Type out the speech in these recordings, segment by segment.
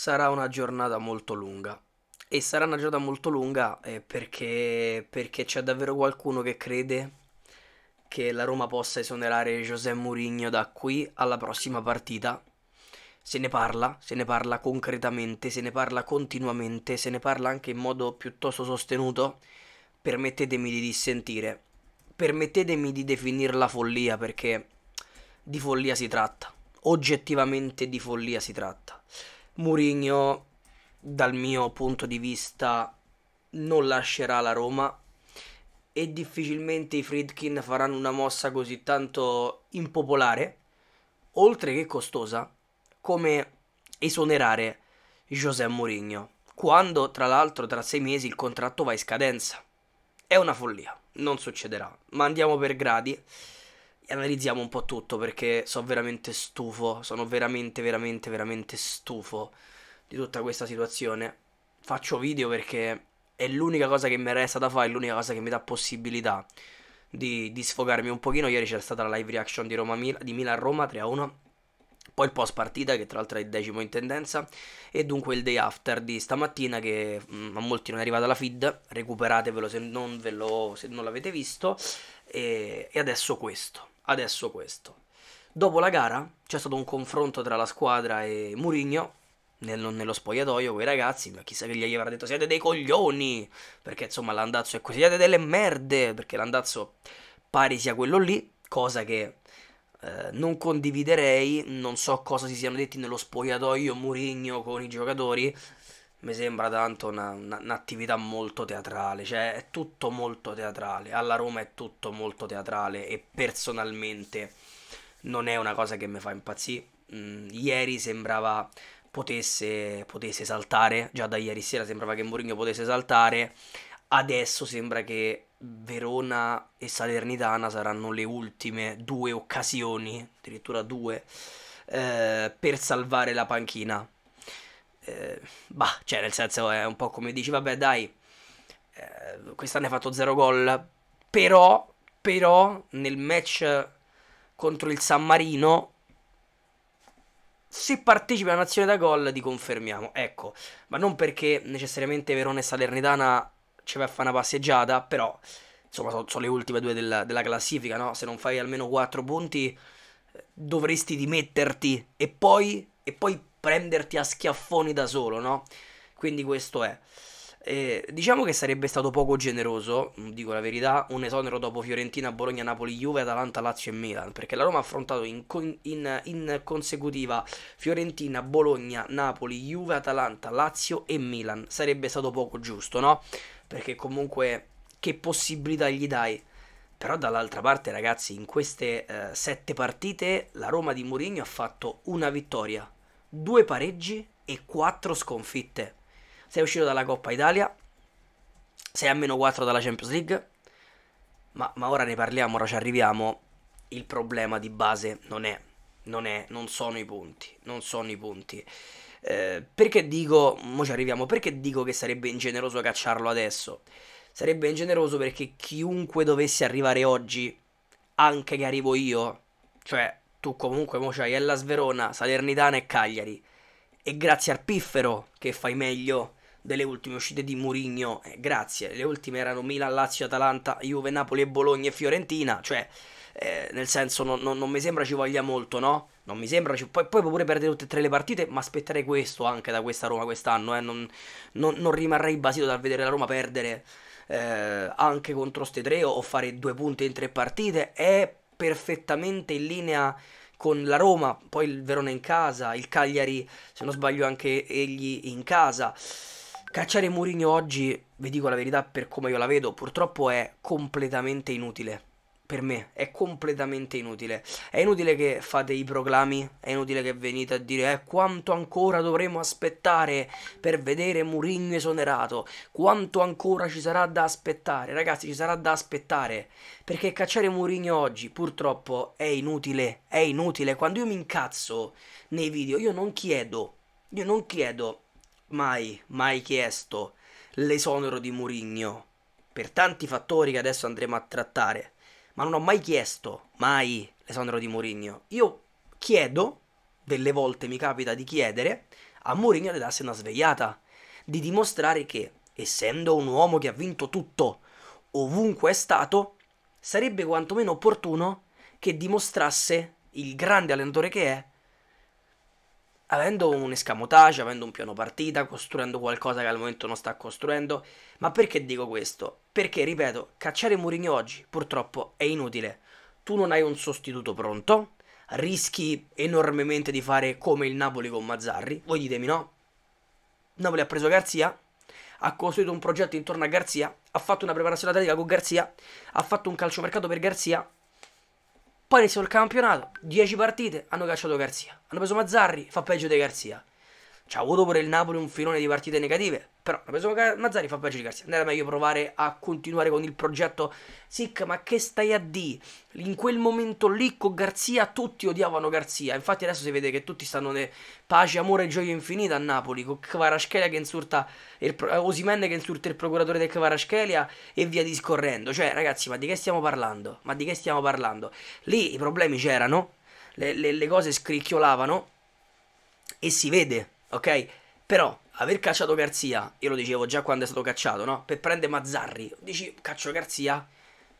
sarà una giornata molto lunga. E sarà una giornata molto lunga eh, perché, perché c'è davvero qualcuno che crede che la Roma possa esonerare José Mourinho da qui alla prossima partita. Se ne parla, se ne parla concretamente, se ne parla continuamente, se ne parla anche in modo piuttosto sostenuto. Permettetemi di dissentire, permettetemi di definirla follia perché di follia si tratta, oggettivamente di follia si tratta. Mourinho, dal mio punto di vista, non lascerà la Roma e difficilmente i Friedkin faranno una mossa così tanto impopolare, oltre che costosa, come esonerare José Mourinho, quando tra l'altro tra sei mesi il contratto va in scadenza. È una follia, non succederà, ma andiamo per gradi analizziamo un po' tutto perché sono veramente stufo, sono veramente, veramente, veramente stufo di tutta questa situazione. Faccio video perché è l'unica cosa che mi resta da fare, è l'unica cosa che mi dà possibilità di, di sfogarmi un pochino. Ieri c'è stata la live reaction di, Roma, di Milan Roma 3-1. Poi il post partita, che tra l'altro è il decimo in tendenza, e dunque il day after di stamattina, che mm, a molti non è arrivata la feed. Recuperatevelo se non, lo, se non l'avete visto. E, e adesso questo adesso questo. Dopo la gara c'è stato un confronto tra la squadra e Murigno nello, nello spogliatoio con i ragazzi, ma chissà che gli avrà detto siete dei coglioni, perché insomma l'andazzo è così, siete delle merde, perché l'andazzo pare sia quello lì, cosa che eh, non condividerei, non so cosa si siano detti nello spogliatoio Murigno con i giocatori, mi sembra tanto una, una, un'attività molto teatrale, cioè è tutto molto teatrale, alla Roma è tutto molto teatrale e personalmente non è una cosa che mi fa impazzire. Mm, ieri sembrava potesse, potesse saltare, già da ieri sera sembrava che Mourinho potesse saltare, adesso sembra che Verona e Salernitana saranno le ultime due occasioni, addirittura due, eh, per salvare la panchina eh, bah, cioè nel senso è un po' come dici, vabbè dai, eh, quest'anno hai fatto zero gol, però, però nel match contro il San Marino se partecipi a un'azione da gol ti confermiamo, ecco, ma non perché necessariamente Verona e Salernitana ci vai a fare una passeggiata, però insomma sono, sono le ultime due della, della, classifica, no? se non fai almeno quattro punti eh, dovresti dimetterti e poi, e poi prenderti a schiaffoni da solo, no? Quindi questo è. Eh, diciamo che sarebbe stato poco generoso, dico la verità, un esonero dopo Fiorentina, Bologna, Napoli, Juve, Atalanta, Lazio e Milan, perché la Roma ha affrontato in, in, in consecutiva Fiorentina, Bologna, Napoli, Juve, Atalanta, Lazio e Milan. Sarebbe stato poco giusto, no? Perché comunque che possibilità gli dai? Però dall'altra parte, ragazzi, in queste eh, sette partite la Roma di Mourinho ha fatto una vittoria, due pareggi e quattro sconfitte. Sei uscito dalla Coppa Italia, sei a meno 4 dalla Champions League, ma, ma ora ne parliamo, ora ci arriviamo. Il problema di base non è, non, è, non sono i punti, non sono i punti. Eh, perché dico, mo ci arriviamo, perché dico che sarebbe ingeneroso cacciarlo adesso? Sarebbe ingeneroso perché chiunque dovesse arrivare oggi, anche che arrivo io, cioè tu comunque mo c'hai Ella Sverona, Salernitana e Cagliari. E grazie al Piffero che fai meglio delle ultime uscite di Murigno. Eh, grazie, le ultime erano Milan, Lazio, Atalanta, Juve, Napoli e Bologna e Fiorentina. Cioè, eh, nel senso, non, non, non, mi sembra ci voglia molto, no? Non mi sembra ci... Poi, poi puoi pure perdere tutte e tre le partite, ma aspetterei questo anche da questa Roma quest'anno. Eh? Non, non, rimarrei basito dal vedere la Roma perdere eh, anche contro ste tre o fare due punti in tre partite. E perfettamente in linea con la Roma, poi il Verona in casa, il Cagliari, se non sbaglio anche egli in casa. Cacciare Mourinho oggi, vi dico la verità per come io la vedo, purtroppo è completamente inutile per me è completamente inutile. È inutile che fate i proclami, è inutile che venite a dire eh, quanto ancora dovremo aspettare per vedere Mourinho esonerato, quanto ancora ci sarà da aspettare. Ragazzi, ci sarà da aspettare, perché cacciare Mourinho oggi purtroppo è inutile, è inutile. Quando io mi incazzo nei video, io non chiedo, io non chiedo mai, mai chiesto l'esonero di Mourinho per tanti fattori che adesso andremo a trattare ma non ho mai chiesto, mai, Alessandro Di Mourinho. Io chiedo, delle volte mi capita di chiedere, a Mourinho di darsi una svegliata, di dimostrare che, essendo un uomo che ha vinto tutto, ovunque è stato, sarebbe quantomeno opportuno che dimostrasse, il grande allenatore che è, avendo un escamotage, avendo un piano partita, costruendo qualcosa che al momento non sta costruendo. Ma perché dico questo? Perché, ripeto, cacciare Mourinho oggi purtroppo è inutile. Tu non hai un sostituto pronto, rischi enormemente di fare come il Napoli con Mazzarri. Voi ditemi no. Napoli ha preso Garzia, ha costruito un progetto intorno a Garzia, ha fatto una preparazione atletica con Garzia, ha fatto un calciomercato per Garzia, poi iniziò il campionato, 10 partite, hanno cacciato Garzia. Hanno preso Mazzarri, fa peggio di Garzia ha avuto pure il Napoli un filone di partite negative, però ha preso Mazzari fa di Non era meglio provare a continuare con il progetto Sic, ma che stai a di? In quel momento lì con Garzia tutti odiavano Garzia. Infatti adesso si vede che tutti stanno ne pace, amore e gioia infinita a Napoli, con Kvaraschelia che insulta il pro- Osimen che insulta il procuratore del Kvaraschelia e via discorrendo. Cioè, ragazzi, ma di che stiamo parlando? Ma di che stiamo parlando? Lì i problemi c'erano, le, le, le cose scricchiolavano e si vede ok? Però aver cacciato Garzia, io lo dicevo già quando è stato cacciato, no? Per prendere Mazzarri, dici caccio Garzia,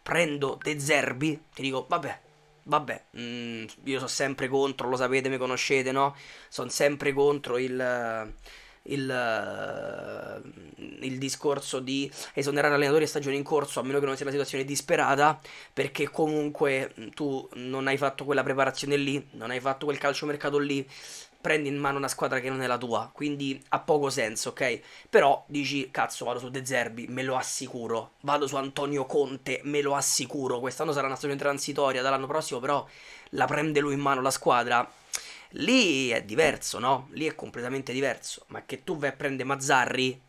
prendo De Zerbi, ti dico vabbè, vabbè, mh, mm, io sono sempre contro, lo sapete, mi conoscete, no? Sono sempre contro il... Il, il, discorso di esonerare allenatori a stagione in corso, a meno che non sia una situazione disperata, perché comunque mm, tu non hai fatto quella preparazione lì, non hai fatto quel calciomercato lì, prendi in mano una squadra che non è la tua, quindi ha poco senso, ok? Però dici, cazzo, vado su De Zerbi, me lo assicuro, vado su Antonio Conte, me lo assicuro, quest'anno sarà una stagione transitoria, dall'anno prossimo però la prende lui in mano la squadra, lì è diverso, no? Lì è completamente diverso, ma che tu vai a prendere Mazzarri,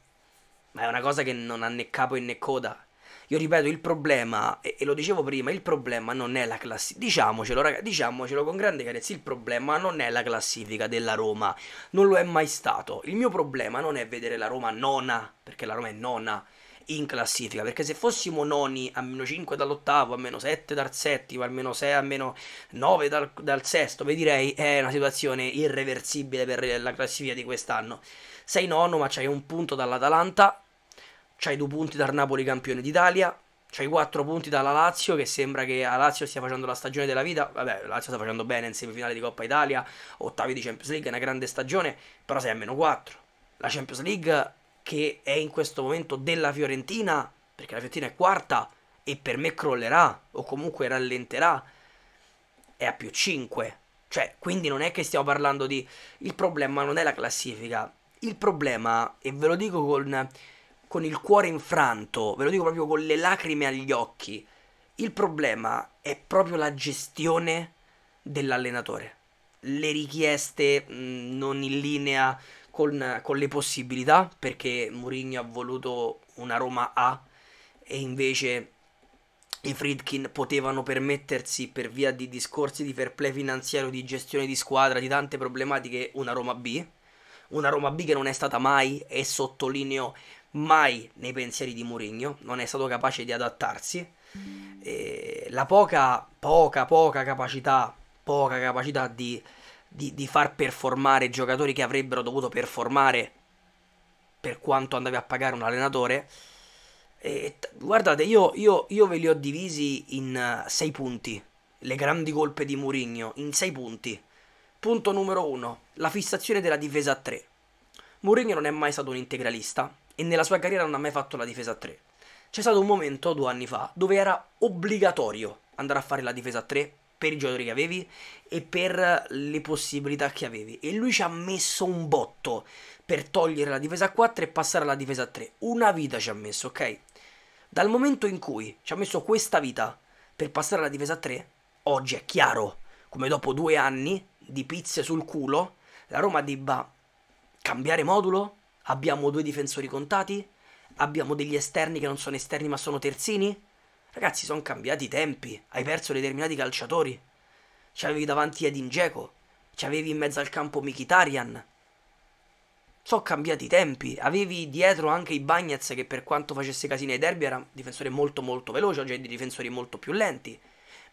ma è una cosa che non ha né capo né coda, io ripeto, il problema, e, e lo dicevo prima, il problema non è la classifica. Diciamocelo, raga, diciamocelo con grande chiarezza, il problema non è la classifica della Roma, non lo è mai stato. Il mio problema non è vedere la Roma nona, perché la Roma è nona in classifica perché se fossimo noni a meno 5 dall'ottavo a meno 7 dal settimo a meno 6 a meno 9 dal, dal sesto vi direi è una situazione irreversibile per la classifica di quest'anno sei nono ma c'hai un punto dall'Atalanta c'hai due punti dal Napoli campione d'Italia, c'hai quattro punti dalla Lazio che sembra che la Lazio stia facendo la stagione della vita, vabbè la Lazio sta facendo bene in semifinale di Coppa Italia, ottavi di Champions League, è una grande stagione, però sei a meno quattro. La Champions League che è in questo momento della Fiorentina, perché la Fiorentina è quarta e per me crollerà o comunque rallenterà, è a più 5. Cioè, quindi non è che stiamo parlando di... Il problema non è la classifica. Il problema, e ve lo dico con con il cuore infranto, ve lo dico proprio con le lacrime agli occhi. Il problema è proprio la gestione dell'allenatore. Le richieste mm, non in linea con, con le possibilità, perché Mourinho ha voluto una Roma A e invece i Friedkin potevano permettersi per via di discorsi di fair play finanziario, di gestione di squadra, di tante problematiche, una Roma B. Una Roma B che non è stata mai, e sottolineo mai nei pensieri di Mourinho, non è stato capace di adattarsi. E la poca, poca, poca capacità, poca capacità di, di, di far performare giocatori che avrebbero dovuto performare per quanto andavi a pagare un allenatore. E, guardate, io, io, io, ve li ho divisi in 6 eh, punti. Le grandi colpe di Mourinho in 6 punti. Punto numero 1, la fissazione della difesa a 3. Mourinho non è mai stato un integralista, e nella sua carriera non ha mai fatto la difesa a 3. C'è stato un momento, due anni fa, dove era obbligatorio andare a fare la difesa a 3 per i giocatori che avevi e per le possibilità che avevi. E lui ci ha messo un botto per togliere la difesa a 4 e passare alla difesa a 3. Una vita ci ha messo, ok? Dal momento in cui ci ha messo questa vita per passare alla difesa a 3, oggi è chiaro come dopo due anni di pizze sul culo, la Roma debba cambiare modulo, Abbiamo due difensori contati? Abbiamo degli esterni che non sono esterni ma sono terzini? Ragazzi, sono cambiati i tempi. Hai perso determinati calciatori. Ci avevi davanti Edin Dzeko. avevi in mezzo al campo Mikitarian. Sono cambiati i tempi. Avevi dietro anche i Bagnets che per quanto facesse casino ai derby era un difensore molto molto veloce, oggi hai dei difensori molto più lenti.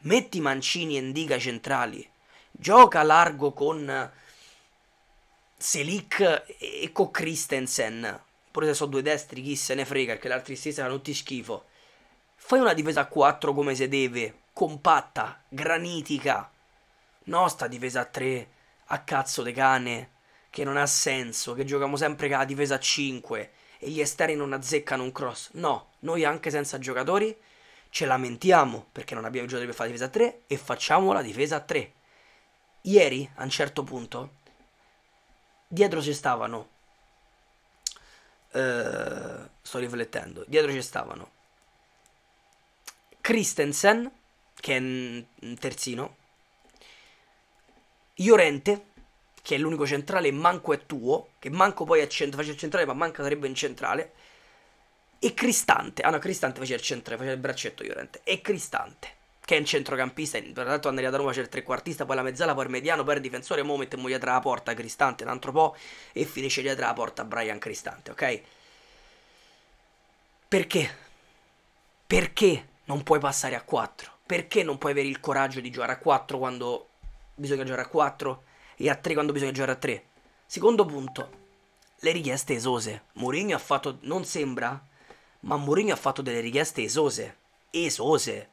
Metti Mancini e Indica centrali. Gioca largo con Selic e con Christensen. Pure se sono due destri, chi se ne frega, perché l'altro stessa fanno tutti schifo. Fai una difesa a 4 come se deve, compatta, granitica. No, sta difesa a 3, a cazzo de cane, che non ha senso, che giochiamo sempre con la difesa a 5 e gli esteri non azzeccano un cross. No, noi anche senza giocatori ce lamentiamo perché non abbiamo giocatori per fare la difesa a 3 e facciamo la difesa a 3. Ieri, a un certo punto, dietro ci stavano, eh, sto riflettendo, dietro ci stavano Christensen, che è un terzino, Iorente, che è l'unico centrale, manco è tuo, che manco poi è cent- faceva il centrale, ma manca sarebbe in centrale, e Cristante, ah no, Cristante faceva il centrale, faceva il braccetto Iorente, e Cristante che è il centrocampista, peraltro Andrea da Roma c'è il trequartista, poi la mezzala, poi il mediano, poi il difensore, mo mette moglie tra la porta Cristante un altro po' e finisce dietro la porta Brian Cristante, ok? Perché? Perché non puoi passare a 4? Perché non puoi avere il coraggio di giocare a 4 quando bisogna giocare a 4 e a 3 quando bisogna giocare a 3? Secondo punto, le richieste esose. Mourinho ha fatto, non sembra, ma Mourinho ha fatto delle richieste esose. Esose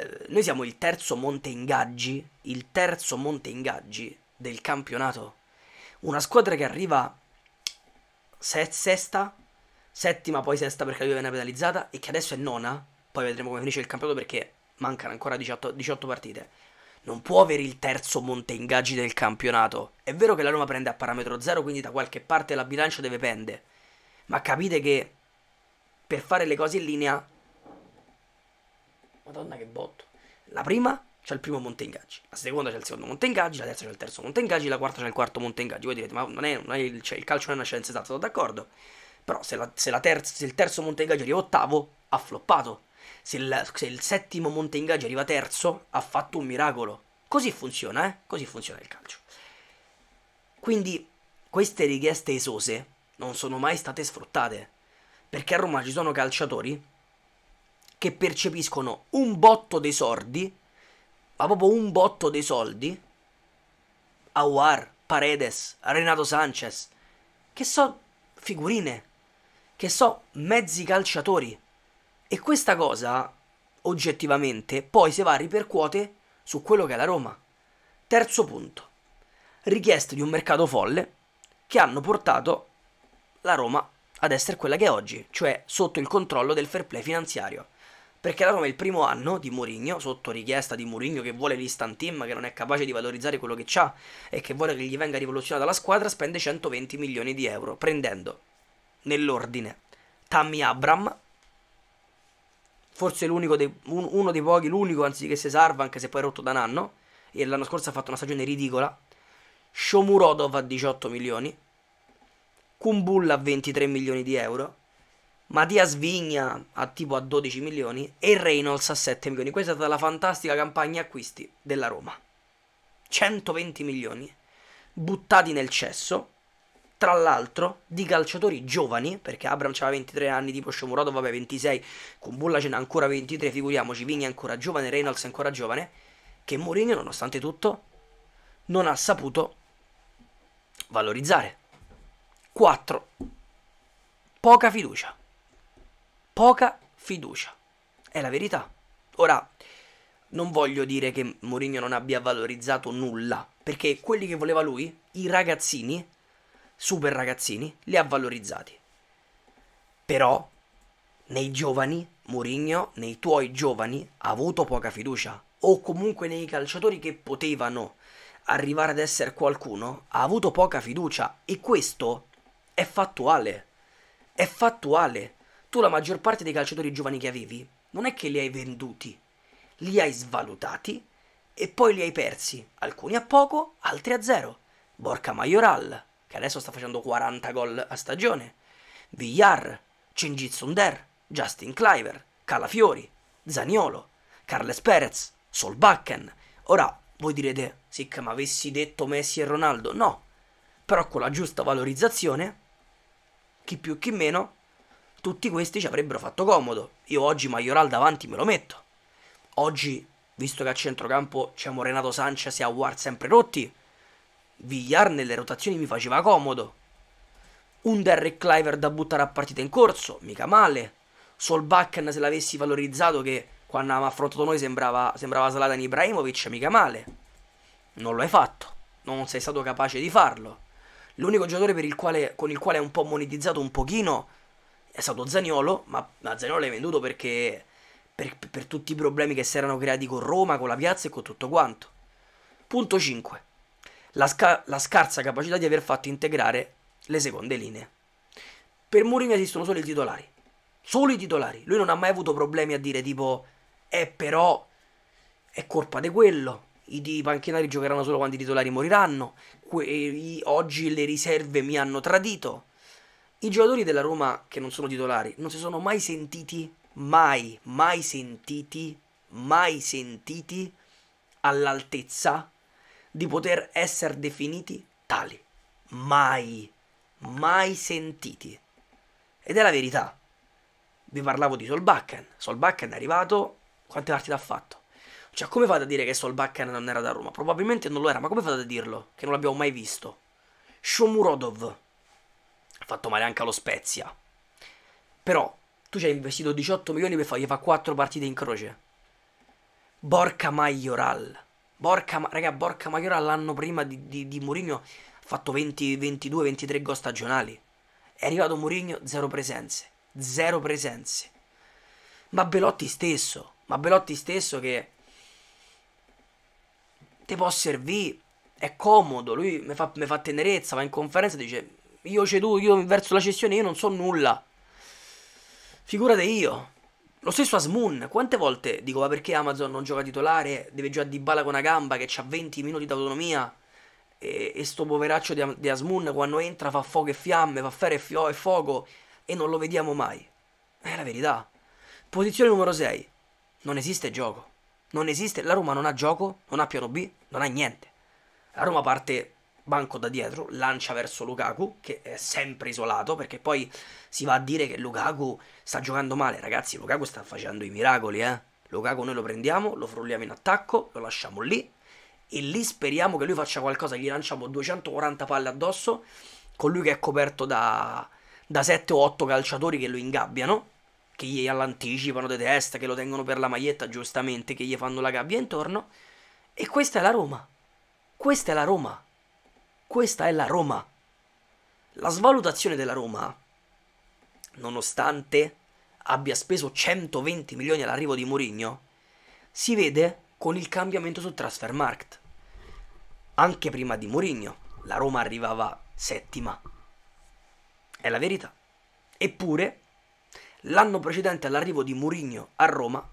eh, noi siamo il terzo monte ingaggi, il terzo monte ingaggi del campionato. Una squadra che arriva se- sesta, settima, poi sesta perché lui Juve viene penalizzata e che adesso è nona. Poi vedremo come finisce il campionato perché mancano ancora 18, 18 partite. Non può avere il terzo monte ingaggi del campionato. È vero che la Roma prende a parametro zero, quindi da qualche parte la bilancia deve pende. Ma capite che per fare le cose in linea Madonna che botto. La prima c'è il primo monte ingaggi, la seconda c'è il secondo monte ingaggi, la terza c'è il terzo monte ingaggi, la quarta c'è il quarto monte ingaggi. Voi direte, ma non è, non è il, cioè, il, calcio non è una scienza esatta, sono d'accordo. Però se, la, se, la terza, se il terzo monte ingaggi arriva ottavo, ha floppato. Se, la, se il settimo monte ingaggi arriva terzo, ha fatto un miracolo. Così funziona, eh? Così funziona il calcio. Quindi queste richieste esose non sono mai state sfruttate. Perché a Roma ci sono calciatori che percepiscono un botto dei sordi, ma proprio un botto dei soldi, Awar, Paredes, Renato Sanchez, che so figurine, che so mezzi calciatori. E questa cosa, oggettivamente, poi si va a ripercuote su quello che è la Roma. Terzo punto. Richieste di un mercato folle che hanno portato la Roma ad essere quella che è oggi, cioè sotto il controllo del fair play finanziario. Perché la Roma è il primo anno di Mourinho, sotto richiesta di Mourinho che vuole l'Instant Team, che non è capace di valorizzare quello che ha e che vuole che gli venga rivoluzionata la squadra, spende 120 milioni di euro, prendendo nell'ordine Tammy Abram, forse dei, un, uno dei pochi, l'unico anziché Cesarva, anche se poi è rotto da un anno, e l'anno scorso ha fatto una stagione ridicola, Shomurodov a 18 milioni, Kumbulla a 23 milioni di euro, Mattias Vigna a tipo a 12 milioni e Reynolds a 7 milioni. Questa è stata la fantastica campagna acquisti della Roma. 120 milioni buttati nel cesso, tra l'altro di calciatori giovani, perché Abram aveva 23 anni, tipo Shomurodo aveva 26, con Bulla ce n'ha ancora 23, figuriamoci, Vigna è ancora giovane, Reynolds è ancora giovane, che Mourinho nonostante tutto non ha saputo valorizzare. 4. Poca fiducia poca fiducia. È la verità. Ora, non voglio dire che Mourinho non abbia valorizzato nulla, perché quelli che voleva lui, i ragazzini, super ragazzini, li ha valorizzati. Però, nei giovani, Mourinho, nei tuoi giovani, ha avuto poca fiducia. O comunque nei calciatori che potevano arrivare ad essere qualcuno, ha avuto poca fiducia. E questo è fattuale. È fattuale tu la maggior parte dei calciatori giovani che avevi non è che li hai venduti, li hai svalutati e poi li hai persi, alcuni a poco, altri a zero. Borca Majoral, che adesso sta facendo 40 gol a stagione, Villar, Cingizzunder, Justin Cliver, Calafiori, Zaniolo, Carles Perez, Solbakken. Ora, voi direte, Sic, ma avessi detto Messi e Ronaldo? No, però con la giusta valorizzazione, chi più chi meno, tutti questi ci avrebbero fatto comodo. Io oggi Maioral davanti me lo metto. Oggi, visto che a centrocampo c'è Renato Sanchez e Awar sempre rotti, Villar nelle rotazioni mi faceva comodo. Un Derek Cliver da buttare a partita in corso, mica male. Solbakken se l'avessi valorizzato che quando avevamo affrontato noi sembrava, sembrava Slatan Ibrahimovic, mica male. Non lo hai fatto, non sei stato capace di farlo. L'unico giocatore il quale, con il quale è un po' monetizzato un pochino è stato Zaniolo, ma, ma Zaniolo l'hai venduto perché per, per tutti i problemi che si erano creati con Roma, con la piazza e con tutto quanto. Punto 5. La, sca- la, scarsa capacità di aver fatto integrare le seconde linee. Per Mourinho esistono solo i titolari. Solo i titolari. Lui non ha mai avuto problemi a dire tipo è eh, però è colpa di quello. I, I panchinari giocheranno solo quando i titolari moriranno. Que- i- oggi le riserve mi hanno tradito. I giocatori della Roma che non sono titolari non si sono mai sentiti, mai, mai sentiti, mai sentiti all'altezza di poter essere definiti tali. Mai, mai sentiti. Ed è la verità. Vi parlavo di Solbakken. Solbakken è arrivato, quante partite ha fatto? Cioè, come fate a dire che Solbakken non era da Roma? Probabilmente non lo era, ma come fate a dirlo? Che non l'abbiamo mai visto. Shomurodov fatto male anche allo Spezia. Però tu ci hai investito 18 milioni per fargli fare 4 partite in croce. Borca Maioral. Borca, raga, Borca Maioral l'anno prima di, di, di Mourinho ha fatto 20, 22, 23 gol stagionali. È arrivato Mourinho, zero presenze. Zero presenze. Ma Belotti stesso. Ma Belotti stesso che... Te può servire. È comodo. Lui mi fa, mi fa tenerezza. Va in conferenza e dice io ceduto, io verso la cessione, io non so nulla. Figurate io. Lo stesso Asmun, quante volte dico ma perché Amazon non gioca titolare, deve giocare di bala con una gamba che ha 20 minuti di autonomia e, e sto poveraccio di, di, Asmun quando entra fa fuoco e fiamme, fa ferro e, fio- e fuoco e non lo vediamo mai. È la verità. Posizione numero 6. Non esiste gioco. Non esiste, la Roma non ha gioco, non ha piano B, non ha niente. La Roma parte Banco da dietro, lancia verso Lukaku, che è sempre isolato, perché poi si va a dire che Lukaku sta giocando male. Ragazzi, Lukaku sta facendo i miracoli, eh. Lukaku noi lo prendiamo, lo frulliamo in attacco, lo lasciamo lì, e lì speriamo che lui faccia qualcosa, gli lanciamo 240 palle addosso, con lui che è coperto da, da 7 o 8 calciatori che lo ingabbiano, che gli all'anticipano di testa, che lo tengono per la maglietta giustamente, che gli fanno la gabbia intorno, e questa è la Roma. Questa è la Roma. Questa è la Roma. La svalutazione della Roma, nonostante abbia speso 120 milioni all'arrivo di Mourinho, si vede con il cambiamento sul Transfermarkt. Anche prima di Mourinho, la Roma arrivava settima. È la verità. Eppure, l'anno precedente all'arrivo di Mourinho a Roma,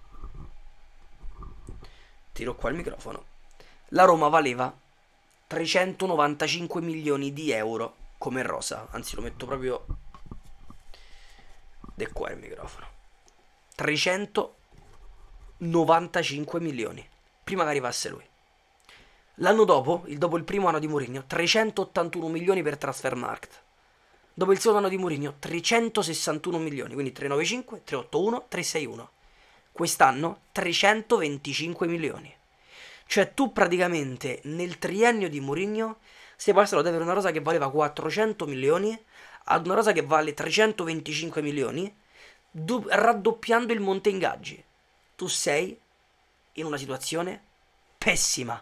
tiro qua il microfono, la Roma valeva 395 milioni di euro come rosa. Anzi, lo metto proprio del qua il microfono. 395 milioni. Prima che arrivasse lui. L'anno dopo, il dopo il primo anno di Mourinho, 381 milioni per Transfermarkt. Dopo il secondo anno di Mourinho, 361 milioni, quindi 395, 381, 361. Quest'anno 325 milioni. Cioè tu praticamente nel triennio di Mourinho sei passato ad avere una rosa che valeva 400 milioni ad una rosa che vale 325 milioni, du- raddoppiando il monte ingaggi. Tu sei in una situazione pessima.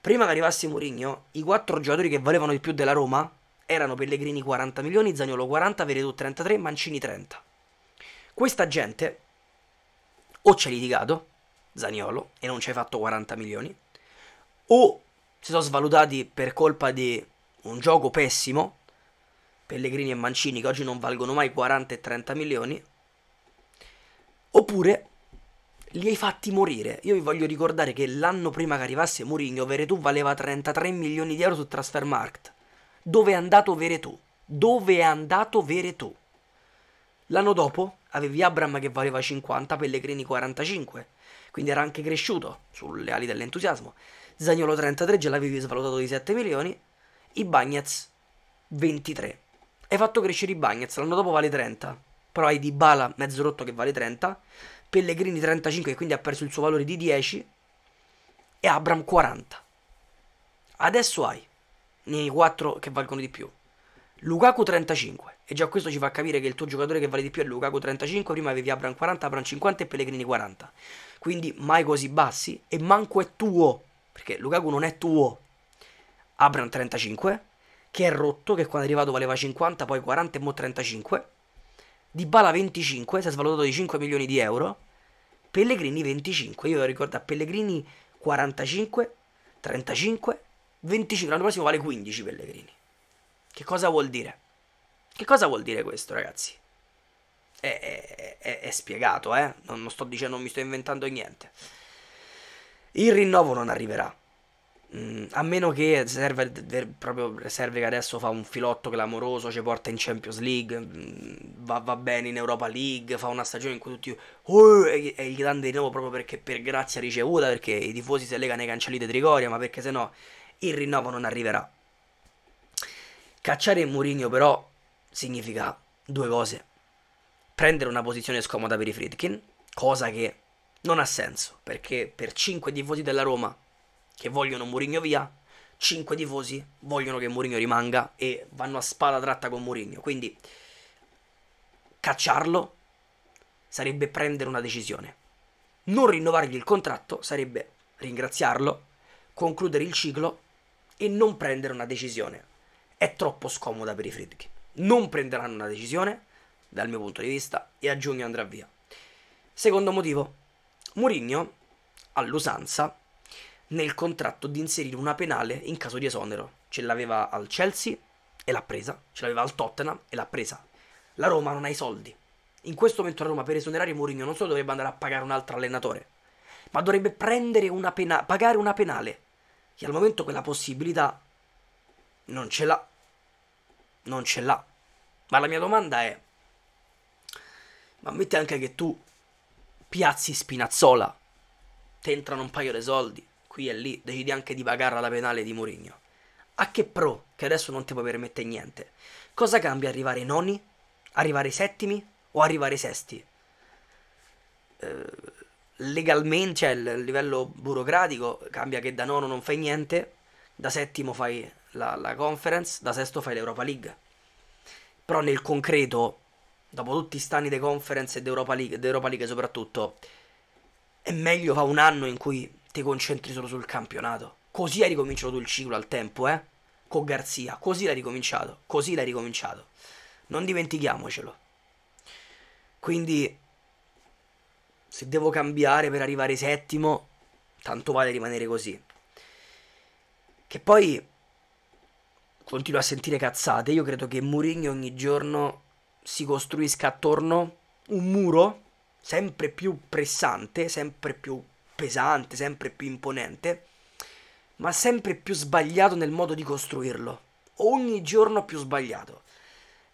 Prima che arrivasse Mourinho, i quattro giocatori che valevano di più della Roma erano Pellegrini 40 milioni, Zagnolo 40, Veretout 33, Mancini 30. Questa gente o ci ha litigato Zaniolo e non ci hai fatto 40 milioni, o si sono svalutati per colpa di un gioco pessimo, Pellegrini e Mancini che oggi non valgono mai 40 e 30 milioni, oppure li hai fatti morire. Io vi voglio ricordare che l'anno prima che arrivasse Mourinho, Veretù valeva 33 milioni di euro su Transfermarkt. Dove è andato Veretù? Dove è andato Veretù? L'anno dopo Avevi Abram che valeva 50, Pellegrini 45, quindi era anche cresciuto sulle ali dell'entusiasmo. Zagnolo 33, già l'avevi svalutato di 7 milioni. I Bagnets 23. Hai fatto crescere i Bagnets, l'anno dopo vale 30. Però hai Dybala mezzo rotto che vale 30, Pellegrini 35 che quindi ha perso il suo valore di 10 e Abram 40. Adesso hai nei 4 che valgono di più. Lukaku 35 e già questo ci fa capire che il tuo giocatore che vale di più è Lukaku 35, prima avevi Abram 40, Abram 50 e Pellegrini 40. Quindi mai così bassi e manco è tuo, perché Lukaku non è tuo. Abram 35, che è rotto, che quando è arrivato valeva 50, poi 40 e mo 35. Dybala 25, si è svalutato di 5 milioni di euro. Pellegrini 25, io lo ricordo a Pellegrini 45, 35, 25, l'anno prossimo vale 15 Pellegrini. Che cosa vuol dire? Che cosa vuol dire questo, ragazzi? È, è, è spiegato, eh? Non, non sto dicendo, non mi sto inventando niente. Il rinnovo non arriverà. Mm, a meno che serve, de, proprio serve che adesso fa un filotto clamoroso, ci porta in Champions League, mm, va, va, bene in Europa League, fa una stagione in cui tutti oh, e, e gli danno di nuovo proprio perché per grazia ricevuta, perché i tifosi si legano ai cancelli di Trigoria, ma perché se no il rinnovo non arriverà. Cacciare Mourinho però significa due cose. Prendere una posizione scomoda per i Friedkin, cosa che non ha senso, perché per 5 tifosi della Roma che vogliono Mourinho via, 5 tifosi vogliono che Mourinho rimanga e vanno a spada tratta con Mourinho. Quindi cacciarlo sarebbe prendere una decisione. Non rinnovargli il contratto sarebbe ringraziarlo, concludere il ciclo e non prendere una decisione è troppo scomoda per i Friedkin. Non prenderanno una decisione, dal mio punto di vista, e a giugno andrà via. Secondo motivo, Mourinho, all'usanza, nel contratto di inserire una penale in caso di esonero. Ce l'aveva al Chelsea e l'ha presa, ce l'aveva al Tottenham e l'ha presa. La Roma non ha i soldi. In questo momento la Roma per esonerare Mourinho non solo dovrebbe andare a pagare un altro allenatore, ma dovrebbe prendere una pena- pagare una penale. Che al momento quella possibilità non ce l'ha non ce l'ha. Ma la mia domanda è, ma ammetti anche che tu piazzi Spinazzola, ti entrano un paio di soldi, qui e lì, decidi anche di pagare la penale di Mourinho. A che pro, che adesso non ti può permettere niente? Cosa cambia arrivare ai noni, arrivare ai settimi o arrivare ai sesti? Eh, legalmente, cioè il livello burocratico, cambia che da nono non fai niente, da settimo fai la, la conference, da sesto fai l'Europa League. Però nel concreto, dopo tutti gli anni di conference e di Europa League soprattutto, è meglio fa un anno in cui ti concentri solo sul campionato. Così hai ricominciato il ciclo al tempo, eh? Con Garzia, così l'hai ricominciato, così l'hai ricominciato. Non dimentichiamocelo. Quindi, se devo cambiare per arrivare settimo, tanto vale rimanere così. Che poi continua a sentire cazzate. Io credo che Mourinho ogni giorno si costruisca attorno un muro sempre più pressante, sempre più pesante, sempre più imponente, ma sempre più sbagliato nel modo di costruirlo. Ogni giorno più sbagliato.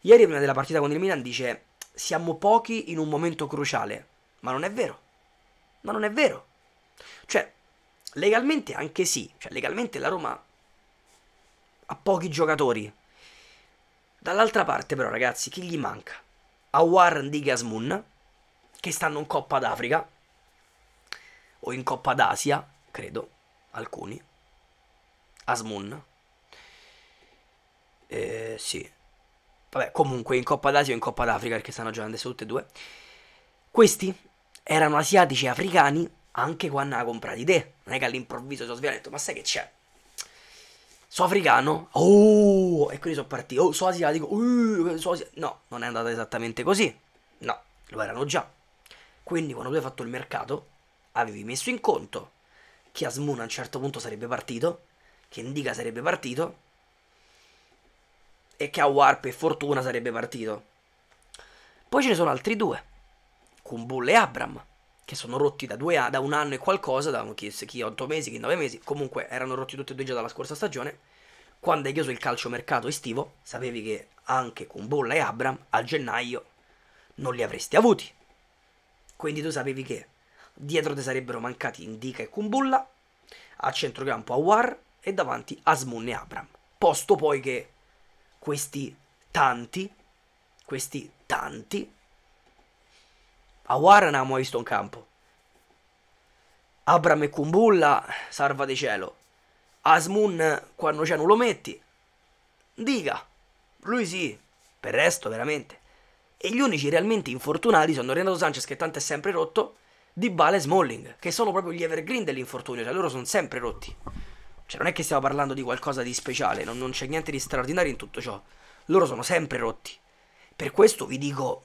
Ieri prima della partita con il Milan dice siamo pochi in un momento cruciale, ma non è vero. Ma non è vero. Cioè, legalmente anche sì, cioè legalmente la Roma a pochi giocatori. Dall'altra parte però ragazzi, chi gli manca? A Awar di Gasmoon, che stanno in Coppa d'Africa, o in Coppa d'Asia, credo, alcuni. Asmoon. Eh, sì. Vabbè, comunque in Coppa d'Asia o in Coppa d'Africa, perché stanno giocando adesso tutte e due. Questi erano asiatici e africani anche quando ha comprati te. Non è che all'improvviso si sono svegliato ma sai che c'è? So africano? Oh, e quindi sono partito. Oh, so asiatico? Uh, so asi no, non è andata esattamente così. No, lo erano già. Quindi quando tu hai fatto il mercato, avevi messo in conto che Asmun a un certo punto sarebbe partito, che Indica sarebbe partito, e che a Warp e Fortuna sarebbe partito. Poi ce ne sono altri due, Kumbul e Abram che sono rotti da, due, da un anno e qualcosa, da chi, chi otto mesi, chi nove mesi, comunque erano rotti tutti e due già dalla scorsa stagione. Quando hai chiuso il calciomercato estivo, sapevi che anche con Bolla e Abram a gennaio non li avresti avuti. Quindi tu sapevi che dietro ti sarebbero mancati Indica e Kumbulla, a centrocampo Awar e davanti Asmun e Abram. Posto poi che questi tanti, questi tanti Awara non ha mai visto un campo. Abram e Kumbulla, sarva di cielo. Asmun, quando c'è non lo metti. Dica, lui sì, per il resto veramente. E gli unici realmente infortunati sono Renato Sanchez, che tanto è sempre rotto, Di Bale e Smalling, che sono proprio gli evergreen dell'infortunio, cioè loro sono sempre rotti. Cioè non è che stiamo parlando di qualcosa di speciale, non, non c'è niente di straordinario in tutto ciò. Loro sono sempre rotti. Per questo vi dico,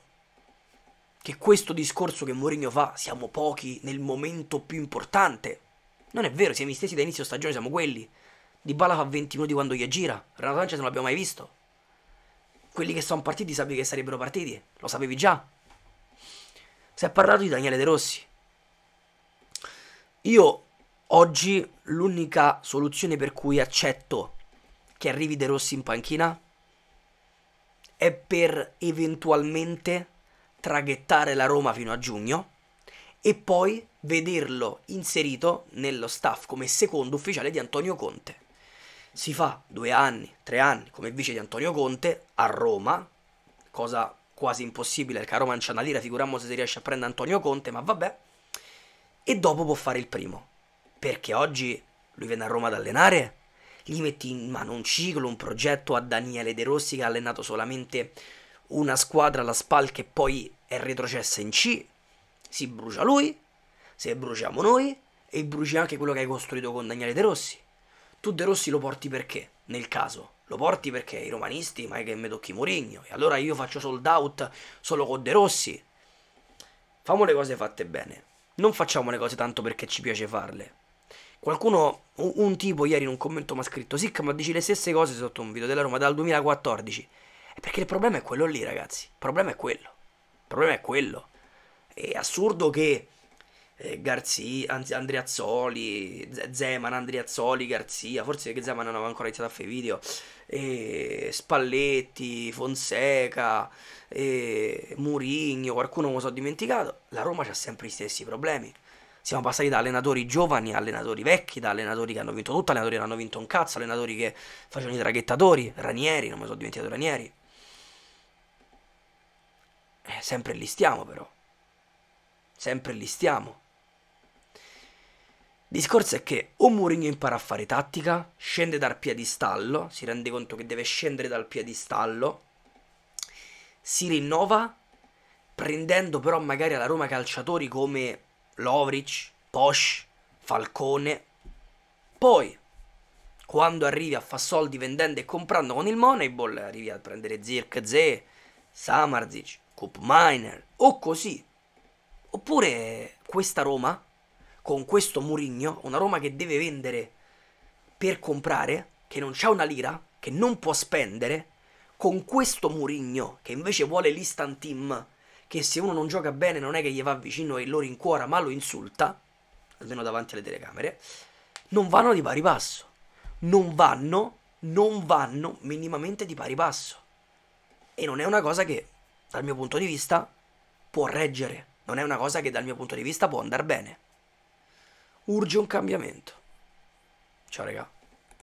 che questo discorso che Mourinho fa, siamo pochi nel momento più importante. Non è vero, siamo gli stessi da inizio stagione, siamo quelli. Di Bala fa 20 minuti quando gli aggira, Renato Sanchez non l'abbiamo mai visto. Quelli che sono partiti sapevi che sarebbero partiti, lo sapevi già. Si è parlato di Daniele De Rossi. Io oggi l'unica soluzione per cui accetto che arrivi De Rossi in panchina è per eventualmente traghettare la Roma fino a giugno e poi vederlo inserito nello staff come secondo ufficiale di Antonio Conte. Si fa due anni, tre anni come vice di Antonio Conte a Roma, cosa quasi impossibile perché a Roma non c'è una lira, figuriamo se si riesce a prendere Antonio Conte, ma vabbè. E dopo può fare il primo, perché oggi lui viene a Roma ad allenare, gli metti in mano un ciclo, un progetto a Daniele De Rossi che ha allenato solamente una squadra alla SPAL che poi è retrocessa in C, si brucia lui, se bruciamo noi e bruci anche quello che hai costruito con Daniele De Rossi. Tu De Rossi lo porti perché, nel caso? Lo porti perché i romanisti, ma è che mi tocchi Murigno, e allora io faccio sold out solo con De Rossi. Famo le cose fatte bene, non facciamo le cose tanto perché ci piace farle. Qualcuno, un tipo ieri in un commento mi ha scritto Sic, ma dici le stesse cose sotto un video della Roma dal 2014 è perché il problema è quello lì, ragazzi. Il problema è quello. Il problema è quello. È assurdo che eh, Garzia, Andreazzoli, Zeman, Andreazzoli, Garzia, forse che Zeman non aveva ancora iniziato a fare video, e Spalletti, Fonseca, e Murigno, qualcuno me lo so dimenticato, la Roma ha sempre gli stessi problemi. Siamo passati da allenatori giovani a allenatori vecchi, da allenatori che hanno vinto tutto, allenatori che hanno vinto un cazzo, allenatori che facevano i traghettatori, Ranieri, non mi sono dimenticato Ranieri. Eh, sempre lì stiamo però. Sempre lì stiamo. Discorso è che o Mourinho impara a fare tattica, scende dal piedistallo, si rende conto che deve scendere dal piedistallo, si rinnova prendendo però magari alla Roma calciatori come Lovric, Posh, Falcone. Poi, quando arrivi a far soldi vendendo e comprando con il Moneyball, arrivi a prendere Zirk, Ze, Samarzic, Coop Miner, o così. Oppure questa Roma, con questo Murigno, una Roma che deve vendere per comprare, che non ha una lira, che non può spendere, con questo Murigno, che invece vuole l'istantim, che se uno non gioca bene non è che gli va vicino e lo rincuora, ma lo insulta, almeno davanti alle telecamere, non vanno di pari passo. Non vanno, non vanno minimamente di pari passo. E non è una cosa che dal mio punto di vista, può reggere. Non è una cosa che dal mio punto di vista può andare bene. Urge un cambiamento. Ciao raga.